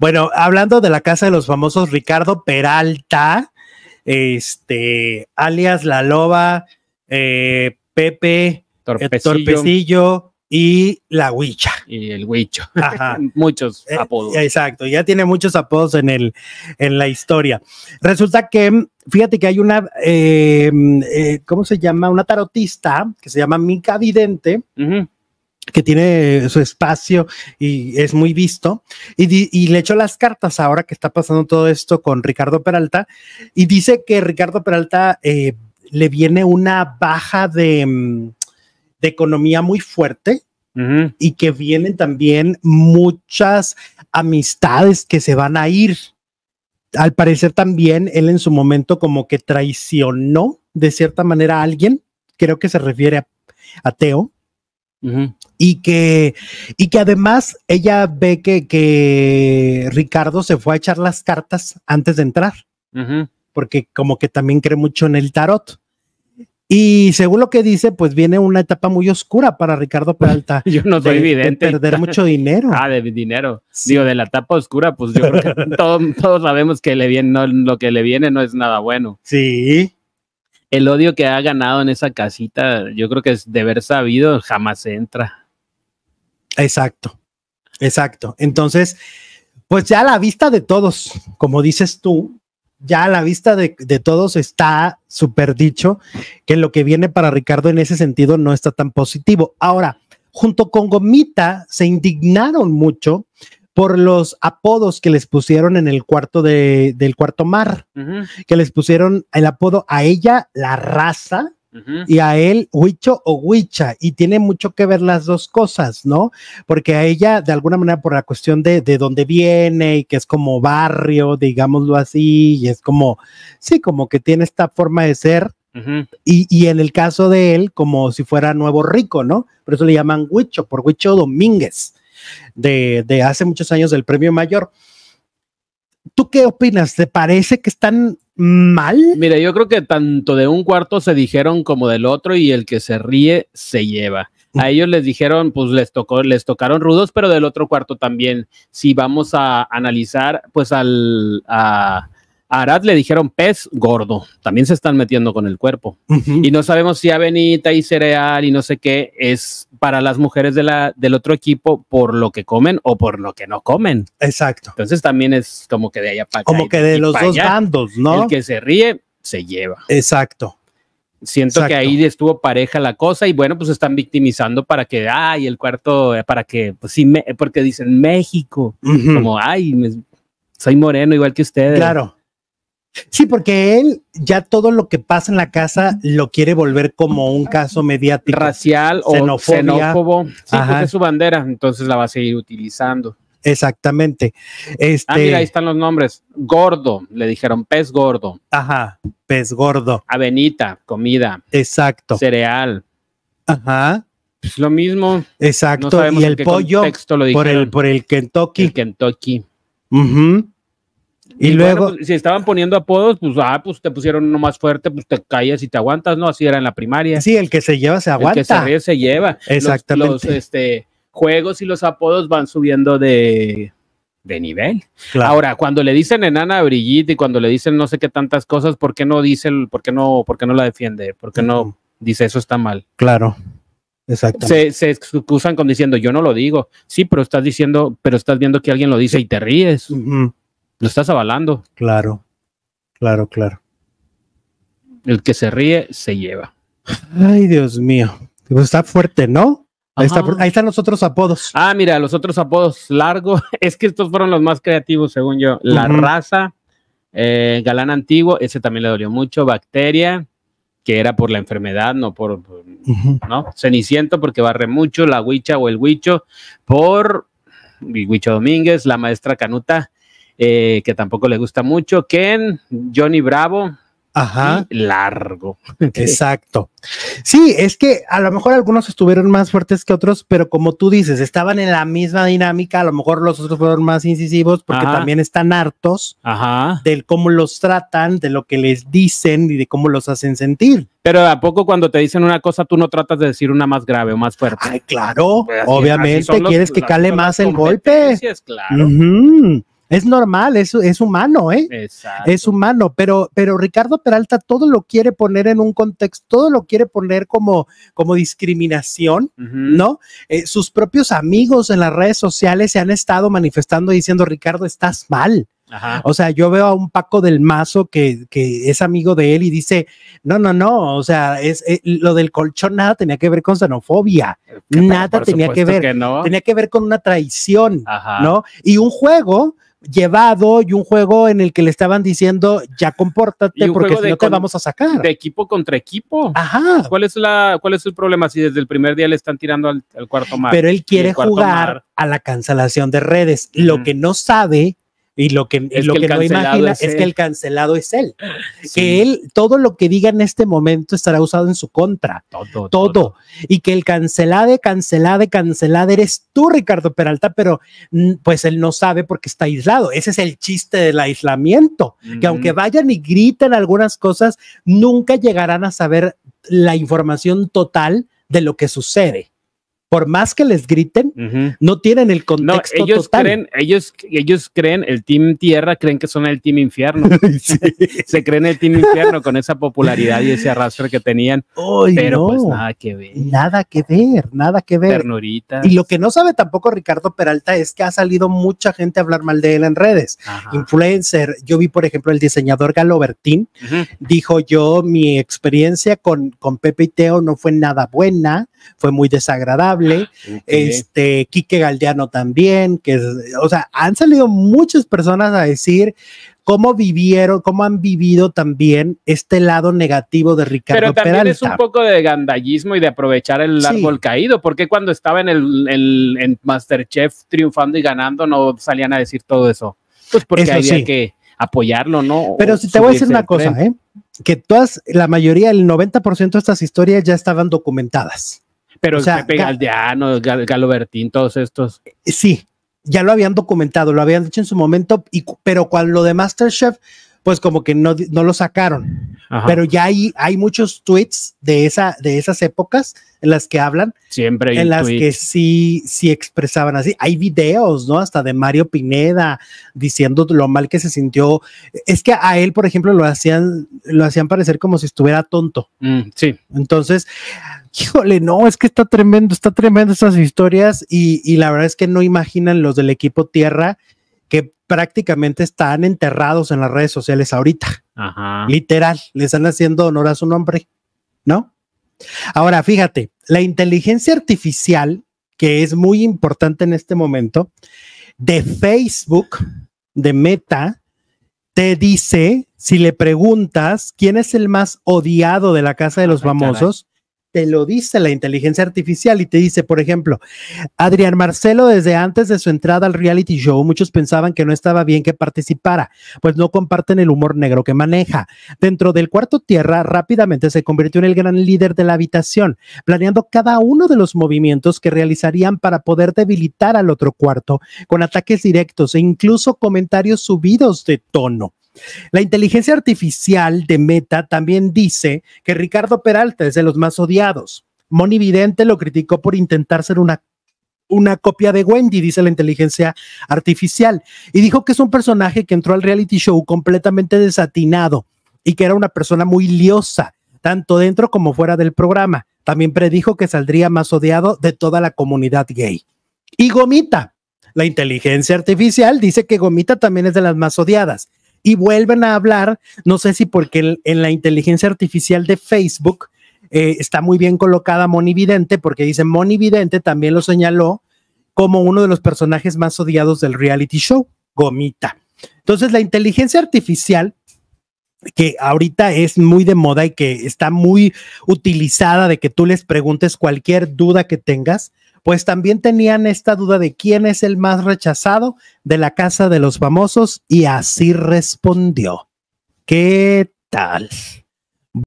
Bueno, hablando de la casa de los famosos, Ricardo Peralta, este, alias La Loba, eh, Pepe, eh, Torpecillo. y la Huicha. Y el Huicho. muchos eh, apodos. exacto, ya tiene muchos apodos en, el, en la historia. Resulta que, mm, fíjate que hay una, mm, ¿cómo se llama? Una tarotista que se llama Mica Vidente que tiene su espacio y es muy visto. Y, le echó las cartas ahora que está pasando todo esto con Ricardo Peralta. Y dice que Ricardo Peralta eh, le viene una baja de, mm, economía muy fuerte y que vienen también muchas amistades que se van a ir. Al parecer también él en su momento como que traicionó de cierta manera a alguien, creo que se refiere a Teo y, que, y que además ella ve que, Ricardo se fue a echar las cartas antes de entrar, porque como que también cree mucho en el tarot. Y según lo que dice, pues viene una etapa muy oscura para Ricardo Peralta. yo no soy evidente. perder mucho dinero. ah, de dinero. Digo, de la etapa oscura, pues yo creo que todos sabemos que le viene, no, lo que le viene no es nada bueno. Sí el odio que ha ganado en esa casita, yo creo que es de ver sabido, jamás se entra. Exacto, exacto. Entonces, pues ya a la vista de todos, como dices tú, ya a la vista de, de todos está súper dicho que lo que viene para Ricardo en ese sentido no está tan positivo. Ahora, junto con Gomita se indignaron mucho por los apodos que les pusieron en el cuarto de, del cuarto mar, que les pusieron el apodo a ella, la raza, y a él, huicho o huicha, y tiene mucho que ver las dos cosas, ¿no? Porque a ella, de alguna manera, por la cuestión de, de dónde viene y que es como barrio, digámoslo así, y es como, sí, como que tiene esta forma de ser. y, y, en el caso de él, como si fuera nuevo rico, ¿no? Por eso le llaman Huicho, por Huicho Domínguez de, hace muchos años del premio mayor. ¿Tú qué opinas? ¿Te parece que están mal? Mira, yo creo que tanto de un cuarto se dijeron como del otro y el que se ríe se lleva. A ellos les dijeron, pues les tocó, les tocaron rudos, pero del otro cuarto también. Si vamos a analizar, pues al, a Arad le dijeron pez gordo, también se están metiendo con el cuerpo. Y no sabemos si avenita y cereal y no sé qué es para las mujeres de la, del otro equipo por lo que comen o por lo que no comen. Exacto. Entonces también es como que de allá para Como que de, los dos bandos, ¿no? El que se ríe se lleva. Exacto. Siento que ahí estuvo pareja la cosa y bueno, pues están victimizando para que, ay, el cuarto, eh, para que, pues sí, porque dicen México, como, ay, soy moreno igual que ustedes. Claro. Sí, porque él ya todo lo que pasa en la casa lo quiere volver como un caso mediático. Racial o xenófobo. Sí, es su bandera, entonces la va a seguir utilizando. Exactamente. Este ah, mira, ahí están los nombres. Gordo, le dijeron pez gordo. Ajá, pez gordo. Avenita, comida. Exacto. Cereal. Ajá. Pues lo mismo. Exacto. y el pollo por el por el Kentucky. Kentucky. Mhm. Y, luego, pues, si estaban poniendo apodos, pues ah, pues te pusieron uno más fuerte, pues te callas y te aguantas, ¿no? Así era en la primaria. Sí, el que se lleva se aguanta. El que se ríe se lleva. Exactamente. Los, este, juegos y los apodos van subiendo de, nivel. Claro. Ahora, cuando le dicen enana a y cuando le dicen no sé qué tantas cosas, ¿por qué no dice, por qué no, por qué no la defiende? ¿Por qué no dice eso está mal? Claro. Exacto. Se, excusan con diciendo, yo no lo digo. Sí, pero estás diciendo, pero estás viendo que alguien lo dice y te ríes. Lo estás avalando. Claro, claro, claro. El que se ríe se lleva. Ay, Dios mío. Pues está fuerte, ¿no? Ahí, están los otros apodos. Ah, mira, los otros apodos. largos. Es que estos fueron los más creativos, según yo. La raza, eh, galán antiguo, ese también le dolió mucho. Bacteria, que era por la enfermedad, no por. ¿No? Ceniciento, porque barre mucho. La huicha o el huicho, por. Huicho Domínguez, la maestra Canuta, eh, que tampoco le gusta mucho. Ken, Johnny Bravo, Ajá. largo. Exacto. Sí, es que a lo mejor algunos estuvieron más fuertes que otros, pero como tú dices, estaban en la misma dinámica, a lo mejor los otros fueron más incisivos porque también están hartos Ajá. del cómo los tratan, de lo que les dicen y de cómo los hacen sentir. Pero ¿a poco cuando te dicen una cosa tú no tratas de decir una más grave o más fuerte? Ay, claro, pues obviamente quieres que cale más el golpe. Claro. es es normal, es, es humano, ¿eh? Es humano, pero, pero Ricardo Peralta todo lo quiere poner en un contexto, todo lo quiere poner como, como discriminación, ¿no? Eh, sus propios amigos en las redes sociales se han estado manifestando diciendo, Ricardo, estás mal. O sea, yo veo a un Paco del Mazo que, es amigo de él y dice, no, no, no, o sea, es, eh, lo del colchón nada tenía que ver con xenofobia, eh, nada tenía que ver, tenía que ver con una traición, ¿no? Y un juego llevado y un juego en el que le estaban diciendo ya compórtate porque no te vamos a sacar. De equipo contra equipo. Ajá. ¿Cuál es, la, cuál es el problema si desde el primer día le están tirando al, cuarto mar? Pero él quiere jugar a la cancelación de redes. Lo que no sabe y lo que, lo que, no imagina es, que el cancelado es él. Que él, todo lo que diga en este momento estará usado en su contra. Todo, todo. Y que el cancelado, cancelado, cancelado eres tú, Ricardo Peralta, pero mm, pues él no sabe porque está aislado. Ese es el chiste del aislamiento. Que aunque vayan y griten algunas cosas, nunca llegarán a saber la información total de lo que sucede por más que les griten, no tienen el contexto ellos Creen, ellos, ellos creen, el Team Tierra creen que son el Team Infierno. Se creen el Team Infierno con esa popularidad y ese arrastre que tenían. pero pues nada que ver. Nada que ver, nada que ver. Y lo que no sabe tampoco Ricardo Peralta es que ha salido mucha gente a hablar mal de él en redes. Influencer. Yo vi, por ejemplo, el diseñador Galo Bertín. Dijo yo, mi experiencia con, con Pepe y Teo no fue nada buena fue muy desagradable. Ah, este, Quique Galdeano también, que, o sea, han salido muchas personas a decir cómo vivieron, cómo han vivido también este lado negativo de Ricardo Pero también es un poco de gandallismo y de aprovechar el árbol caído, porque cuando estaba en el, Masterchef triunfando y ganando no salían a decir todo eso. Pues porque había que apoyarlo, ¿no? Pero si te voy a decir una cosa, ¿eh? que todas, la mayoría, el 90% de estas historias ya estaban documentadas. Pero o Pepe Galdiano, Galo Bertín, todos estos. Sí, ya lo habían documentado, lo habían dicho en su momento, pero cuando lo de Masterchef pues como que no, lo sacaron. Pero ya hay, hay muchos tweets de, esa, de esas épocas en las que hablan. Siempre En las que sí, sí expresaban así. Hay videos, ¿no? Hasta de Mario Pineda diciendo lo mal que se sintió. Es que a él, por ejemplo, lo hacían, lo hacían parecer como si estuviera tonto. Mm, sí. Entonces, híjole, no, es que está tremendo, está tremendo esas historias y, y la verdad es que no imaginan los del equipo Tierra que prácticamente están enterrados en las redes sociales ahorita. Literal, le están haciendo honor a su nombre, ¿no? Ahora, fíjate, la inteligencia artificial, que es muy importante en este momento, de Facebook, de Meta, te dice, si le preguntas quién es el más odiado de la Casa de ah, los Famosos, te lo dice la inteligencia artificial y te dice, por ejemplo, Adrián Marcelo, desde antes de su entrada al reality show, muchos pensaban que no estaba bien que participara, pues no comparten el humor negro que maneja. Dentro del cuarto tierra, rápidamente se convirtió en el gran líder de la habitación, planeando cada uno de los movimientos que realizarían para poder debilitar al otro cuarto, con ataques directos e incluso comentarios subidos de tono. La inteligencia artificial de Meta también dice que Ricardo Peralta es de los más odiados. Moni Vidente lo criticó por intentar ser una, una copia de Wendy, dice la inteligencia artificial, y dijo que es un personaje que entró al reality show completamente desatinado y que era una persona muy liosa, tanto dentro como fuera del programa. También predijo que saldría más odiado de toda la comunidad gay. Y Gomita, la inteligencia artificial dice que Gomita también es de las más odiadas y vuelven a hablar, no sé si porque en la inteligencia artificial de Facebook eh, está muy bien colocada Moni Vidente, porque dice Moni Vidente también lo señaló como uno de los personajes más odiados del reality show, Gomita. Entonces, la inteligencia artificial que ahorita es muy de moda y que está muy utilizada de que tú les preguntes cualquier duda que tengas, pues también tenían esta duda de quién es el más rechazado de la casa de los famosos y así respondió. ¿Qué tal?